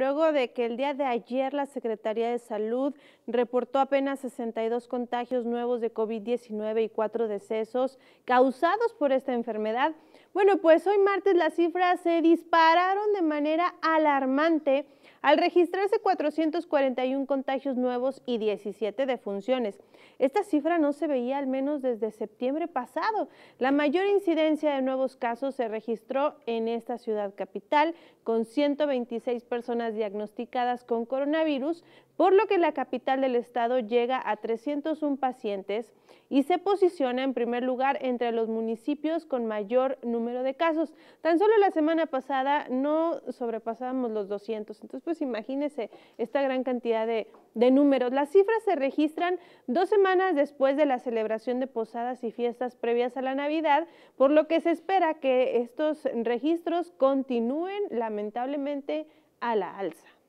luego de que el día de ayer la Secretaría de Salud reportó apenas 62 contagios nuevos de COVID-19 y cuatro decesos causados por esta enfermedad. Bueno, pues hoy martes las cifras se dispararon de manera alarmante al registrarse 441 contagios nuevos y 17 defunciones. Esta cifra no se veía al menos desde septiembre pasado. La mayor incidencia de nuevos casos se registró en esta ciudad capital, con 126 personas diagnosticadas con coronavirus, por lo que la capital del estado llega a 301 pacientes y se posiciona en primer lugar entre los municipios con mayor número de casos. Tan solo la semana pasada no sobrepasábamos los 200, entonces pues, pues imagínese esta gran cantidad de números. Las cifras se registran dos semanas después de la celebración de posadas y fiestas previas a la Navidad, por lo que se espera que estos registros continúen lamentablemente a la alza.